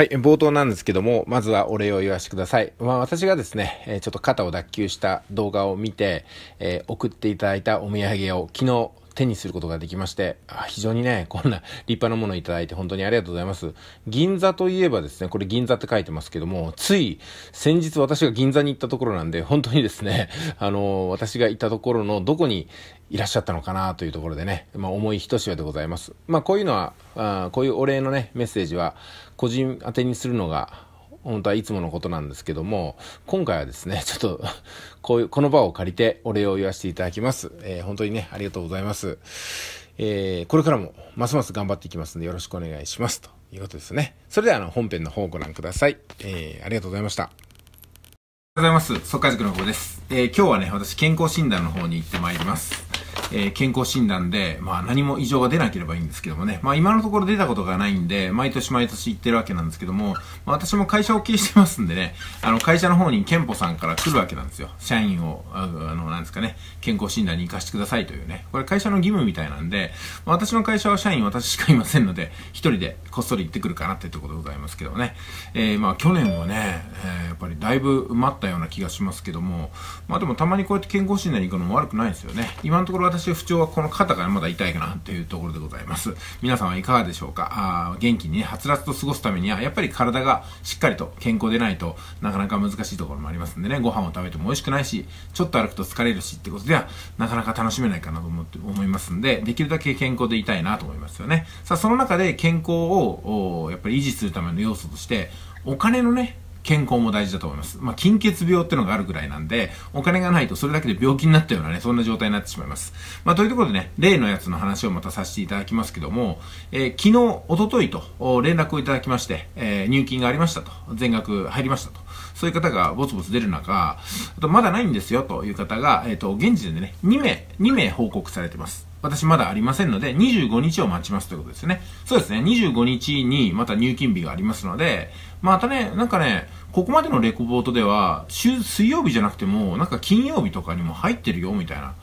はい、冒頭なんですけども、まずはお礼を言わせてください。まあ、私がですね、えちょっと肩を脱臼した動画を見て、えー、送っていただいたお土産を昨日手にすることができまして、あ非常にね、こんな立派なものをいただいて本当にありがとうございます。銀座といえばですね、これ銀座って書いてますけども、つい先日私が銀座に行ったところなんで、本当にですね、あの私が行ったところのどこにいらっしゃったのかなというところでね、まあ、重いひとしでございます。まあ、こういうのは、あこういうお礼のね、メッセージは、個人宛てにするのが、本当はいつものことなんですけども、今回はですね、ちょっと、こういう、この場を借りてお礼を言わせていただきます。えー、本当にね、ありがとうございます。えー、これからも、ますます頑張っていきますんで、よろしくお願いします。ということですね。それでは、あの、本編の方をご覧ください。えー、ありがとうございました。おはようございます。速解塾の方です。えー、今日はね、私、健康診断の方に行ってまいります。え健康診断で、まあ何も異常が出なければいいんですけどもね、まあ今のところ出たことがないんで、毎年毎年行ってるわけなんですけども、まあ、私も会社を経営してますんでね、あの会社の方に健保さんから来るわけなんですよ。社員を、あの、なんですかね、健康診断に行かしてくださいというね、これ会社の義務みたいなんで、まあ、私の会社は社員私しかいませんので、一人でこっそり行ってくるかなってとことでございますけどね、えー、まあ去年はね、えー、やっぱりだいぶ埋まったような気がしますけども、まあでもたまにこうやって健康診断に行くのも悪くないですよね。今のところ私私不調はこの肩がまだ痛いかなというところでございます。皆さんはいかがでしょうかあ元気にね、はつらつと過ごすためには、やっぱり体がしっかりと健康でないとなかなか難しいところもありますんでね、ご飯を食べても美味しくないし、ちょっと歩くと疲れるしってことでは、なかなか楽しめないかなと思って思いますんで、できるだけ健康でいたいなと思いますよね。さあ、その中で健康をやっぱり維持するための要素として、お金のね、健康も大事だと思います。まあ、金欠病ってのがあるぐらいなんで、お金がないとそれだけで病気になったようなね、そんな状態になってしまいます。まあ、というところでね、例のやつの話をまたさせていただきますけども、えー、昨日、おとといと連絡をいただきまして、えー、入金がありましたと、全額入りましたと、そういう方がぼつぼつ出る中、あとまだないんですよという方が、えっ、ー、と、現時点でね、2名、2名報告されてます。私まだありませんので、25日を待ちますということですね。そうですね、25日にまた入金日がありますので、またね、なんかね、ここまでのレコボートでは、週、水曜日じゃなくても、なんか金曜日とかにも入ってるよ、みたいな。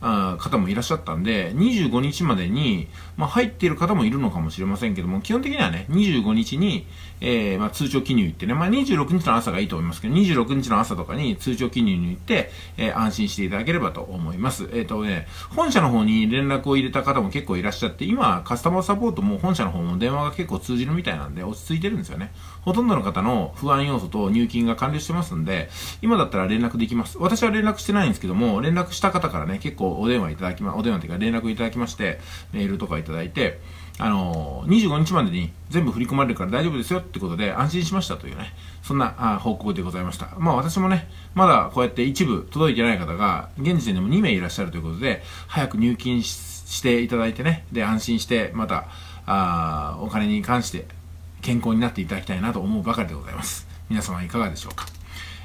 方もいらっしゃったんで、25日までに、まあ、入っている方もいるのかもしれませんけども、基本的にはね、25日に、えー、まあ、通帳記入行ってね、まあ、26日の朝がいいと思いますけど、26日の朝とかに通帳記入に行って、えー、安心していただければと思います。えっ、ー、とね、本社の方に連絡を入れた方も結構いらっしゃって、今、カスタマーサポートも本社の方も電話が結構通じるみたいなんで、落ち着いてるんですよね。ほとんどの方の不安要素と入金が完了してますんで、今だったら連絡できます。私は連絡してないんですけども、連絡した方からね、結構こう、お電話いただきま、お電話というか連絡いただきまして、メールとかいただいて、あのー、25日までに全部振り込まれるから大丈夫ですよってことで安心しましたというね、そんな報告でございました。まあ私もね、まだこうやって一部届いてない方が、現時点でも2名いらっしゃるということで、早く入金していただいてね、で、安心して、また、あお金に関して健康になっていただきたいなと思うばかりでございます。皆様いかがでしょうか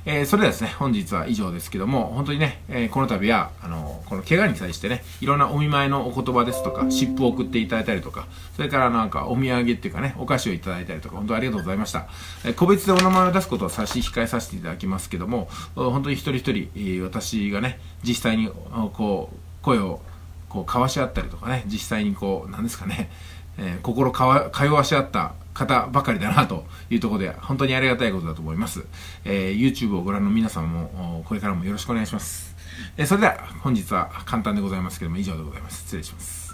えー、それではですね、本日は以上ですけども、本当にね、えー、この度は、あのー、この怪我に際してね、いろんなお見舞いのお言葉ですとか、湿布を送っていただいたりとか、それからなんかお土産っていうかね、お菓子をいただいたりとか、本当ありがとうございました。えー、個別でお名前を出すことは差し控えさせていただきますけども、本当に一人一人、私がね、実際に、こう、声を、こう、交わし合ったりとかね、実際にこう、なんですかね、えー、心かわ通わし合った方ばかりだなというところで、本当にありがたいことだと思います。えー、YouTube をご覧の皆さんも、これからもよろしくお願いします。えー、それでは、本日は簡単でございますけども、以上でございます。失礼します。